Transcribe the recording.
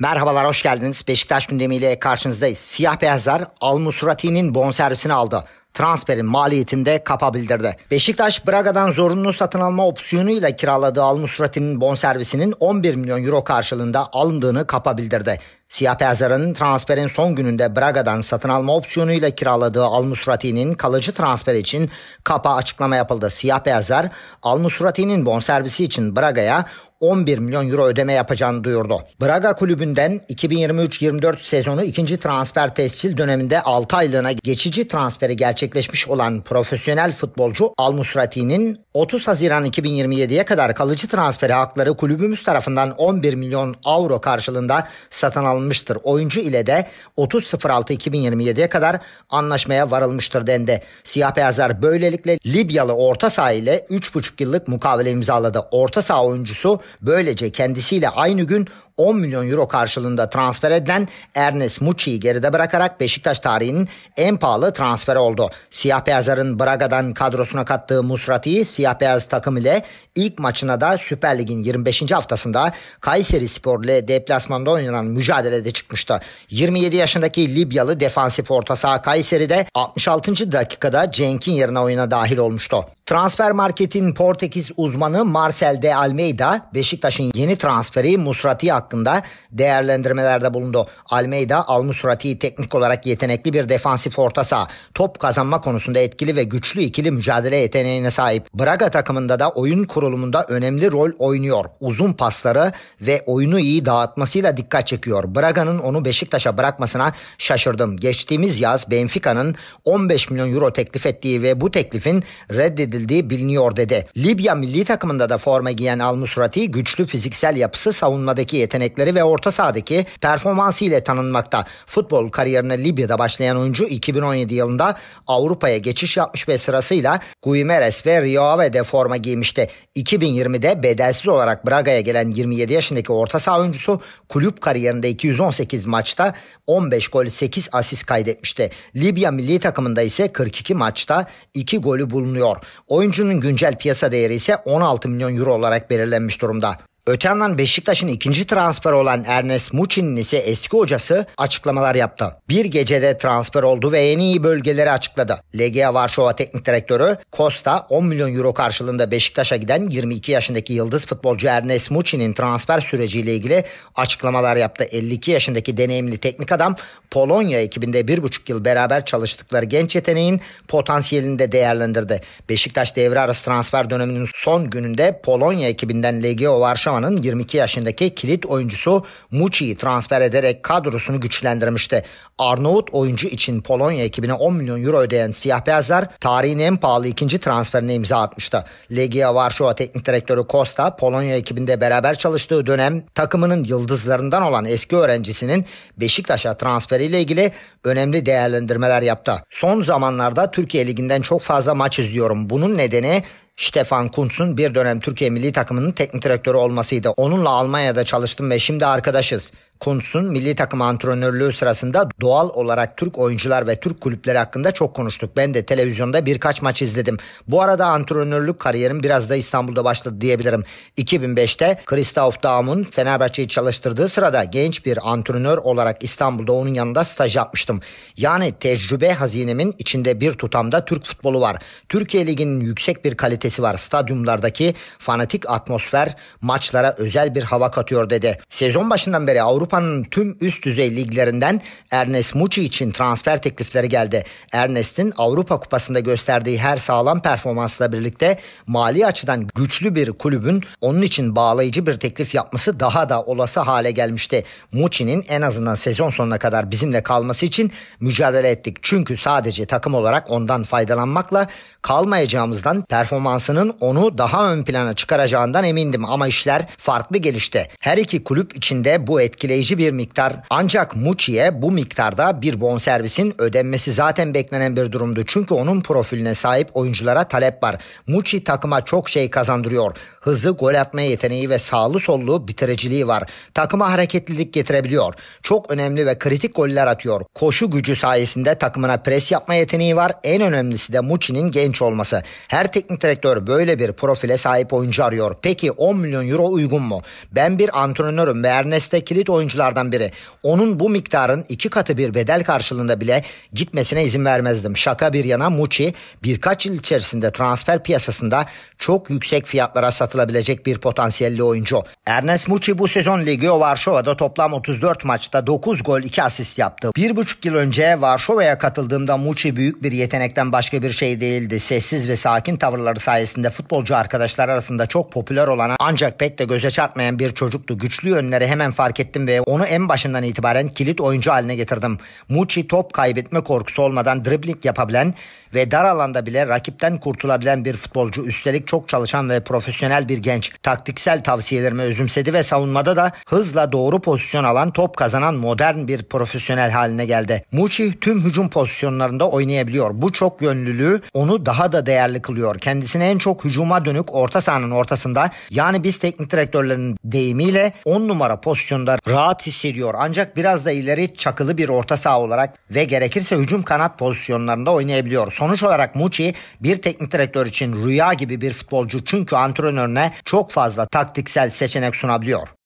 Merhabalar, hoş geldiniz. Beşiktaş gündemiyle karşınızdayız. Siyah beyazlar Al-Musrati'nin bonservisini aldı. Transferin maliyetini de kapa bildirdi. Beşiktaş Braga'dan zorunlu satın alma opsiyonuyla kiraladığı Al-Musrati'nin bonservisinin 11 milyon euro karşılığında alındığını kapa bildirdi. Siyah beyazların transferin son gününde Braga'dan satın alma opsiyonuyla kiraladığı Al-Musrati'nin kalıcı transfer için kapa açıklama yapıldı. Siyah beyazlar Al-Musrati'nin bonservisi için Braga'ya 11 milyon euro ödeme yapacağını duyurdu. Braga kulübünden 2023-24 sezonu ikinci transfer tescil döneminde 6 aylığına geçici transferi gerçekleşmiş olan profesyonel futbolcu Al Musrati'nin 30 Haziran 2027'ye kadar kalıcı transferi hakları kulübümüz tarafından 11 milyon avro karşılığında satın alınmıştır. Oyuncu ile de 30.06.2027'ye kadar anlaşmaya varılmıştır dendi. Siyah beyazlar böylelikle Libyalı orta saha ile 3,5 yıllık mukavele imzaladı. Orta saha oyuncusu böylece kendisiyle aynı gün 10 milyon euro karşılığında transfer edilen Ernest Muçi'yi geride bırakarak Beşiktaş tarihinin en pahalı transferi oldu. Siyah beyazların Braga'dan kadrosuna kattığı Musrati siyah beyaz takım ile ilk maçına da Süper Lig'in 25. haftasında Kayseri Spor ile deplasmanda oynanan mücadelede çıkmıştı. 27 yaşındaki Libyalı defansif orta saha Kayseri'de 66. dakikada Cenk'in yerine oyuna dahil olmuştu. Transfer Market'in Portekiz uzmanı Marcel de Almeida, Beşiktaş'ın yeni transferi Musrati hakkında değerlendirmelerde bulundu. Almeida, Al Musrati'yi teknik olarak yetenekli bir defansif orta saha, top kazanma konusunda etkili ve güçlü ikili mücadele yeteneğine sahip. Braga takımında da oyun kurulumunda önemli rol oynuyor. Uzun pasları ve oyunu iyi dağıtmasıyla dikkat çekiyor. Braga'nın onu Beşiktaş'a bırakmasına şaşırdım. Geçtiğimiz yaz Benfica'nın 15 milyon euro teklif ettiği ve bu teklifin reddedildiği edildiği biliniyor dedi. Libya milli takımında da forma giyen Al Nusrati güçlü fiziksel yapısı savunmadaki yetenekleri ve orta sahadaki performansı ile tanınmakta. Futbol kariyerine Libya'da başlayan oyuncu 2017 yılında Avrupa'ya geçiş yapmış ve sırasıyla Guimeres ve Rio Ave'de forma giymişti. 2020'de bedelsiz olarak Braga'ya gelen 27 yaşındaki orta saha oyuncusu kulüp kariyerinde 218 maçta 15 gol 8 asist kaydetmişti. Libya milli takımında ise 42 maçta 2 golü bulunuyor. Oyuncunun güncel piyasa değeri ise 16 milyon euro olarak belirlenmiş durumda. Öte yandan Beşiktaş'ın ikinci transfer olan Ernest Muçin'in ise eski hocası açıklamalar yaptı. Bir gecede transfer oldu ve en iyi bölgeleri açıkladı. Legia Varşova teknik direktörü Costa 10 milyon euro karşılığında Beşiktaş'a giden 22 yaşındaki yıldız futbolcu Ernest Muçin'in transfer süreciyle ilgili açıklamalar yaptı. 52 yaşındaki deneyimli teknik adam Polonya ekibinde 1,5 yıl beraber çalıştıkları genç yeteneğin potansiyelini de değerlendirdi. Beşiktaş devre arası transfer döneminin son gününde Polonya ekibinden Legia Varşova Şam'ın 22 yaşındaki kilit oyuncusu Muçi'yi transfer ederek kadrosunu güçlendirmişti. Arnavut oyuncu için Polonya ekibine 10 milyon euro ödeyen siyah beyazlar tarihin en pahalı ikinci transferine imza atmıştı. Legia Varşova teknik direktörü Costa Polonya ekibinde beraber çalıştığı dönem takımının yıldızlarından olan eski öğrencisinin Beşiktaş'a transferiyle ilgili önemli değerlendirmeler yaptı. Son zamanlarda Türkiye Ligi'nden çok fazla maç izliyorum. Bunun nedeni Stefan Kuntz'un bir dönem Türkiye milli takımının teknik direktörü olmasıydı. Onunla Almanya'da çalıştım ve şimdi arkadaşız. Kuntz'un milli takım antrenörlüğü sırasında doğal olarak Türk oyuncular ve Türk kulüpleri hakkında çok konuştuk. Ben de televizyonda birkaç maç izledim. Bu arada antrenörlük kariyerim biraz da İstanbul'da başladı diyebilirim. 2005'te Christoph Daum'un Fenerbahçe'yi çalıştırdığı sırada genç bir antrenör olarak İstanbul'da onun yanında staj yapmıştım. Yani tecrübe hazinemin içinde bir tutamda Türk futbolu var. Türkiye Ligi'nin yüksek bir kalitesi var. Stadyumlardaki fanatik atmosfer maçlara özel bir hava katıyor dedi. Sezon başından beri Avrupa Avrupa'nın tüm üst düzey liglerinden Ernest Muçi için transfer teklifleri geldi. Ernest'in Avrupa Kupası'nda gösterdiği her sağlam performansla birlikte mali açıdan güçlü bir kulübün onun için bağlayıcı bir teklif yapması daha da olası hale gelmişti. Muçi'nin en azından sezon sonuna kadar bizimle kalması için mücadele ettik. Çünkü sadece takım olarak ondan faydalanmakla kalmayacağımızdan performansının onu daha ön plana çıkaracağından emindim ama işler farklı gelişti. Her iki kulüp içinde bu etkileyici etkileyici bir miktar. Ancak Muçi'ye bu miktarda bir bonservisin ödenmesi zaten beklenen bir durumdu. Çünkü onun profiline sahip oyunculara talep var. Muçi takıma çok şey kazandırıyor. Hızı, gol atma yeteneği ve sağlı sollu bitiriciliği var. Takıma hareketlilik getirebiliyor. Çok önemli ve kritik goller atıyor. Koşu gücü sayesinde takımına pres yapma yeteneği var. En önemlisi de Muçi'nin genç olması. Her teknik direktör böyle bir profile sahip oyuncu arıyor. Peki 10 milyon euro uygun mu? Ben bir antrenörüm ve Ernest'e kilit oyuncu oyunculardan biri. Onun bu miktarın iki katı bir bedel karşılığında bile gitmesine izin vermezdim. Şaka bir yana Muçi birkaç yıl içerisinde transfer piyasasında çok yüksek fiyatlara satılabilecek bir potansiyelli oyuncu. Ernest Muçi bu sezon Ligio Varşova'da toplam 34 maçta 9 gol 2 asist yaptı. Bir buçuk yıl önce Varşova'ya katıldığımda Muçi büyük bir yetenekten başka bir şey değildi. Sessiz ve sakin tavırları sayesinde futbolcu arkadaşlar arasında çok popüler olan ancak pek de göze çarpmayan bir çocuktu. Güçlü yönleri hemen fark ettim ve onu en başından itibaren kilit oyuncu haline getirdim. Muçi top kaybetme korkusu olmadan dribling yapabilen ve dar alanda bile rakipten kurtulabilen bir futbolcu. Üstelik çok çalışan ve profesyonel bir genç. Taktiksel tavsiyelerimi özümsedi ve savunmada da hızla doğru pozisyon alan top kazanan modern bir profesyonel haline geldi. Muçi tüm hücum pozisyonlarında oynayabiliyor. Bu çok yönlülüğü onu daha da değerli kılıyor. Kendisini en çok hücuma dönük orta sahanın ortasında yani biz teknik direktörlerin deyimiyle 10 numara pozisyonda rahat hissediyor. Ancak biraz da ileri çakılı bir orta saha olarak ve gerekirse hücum kanat pozisyonlarında oynayabiliyor. Sonuç olarak Muçi bir teknik direktör için rüya gibi bir futbolcu çünkü antrenörüne çok fazla taktiksel seçenek sunabiliyor.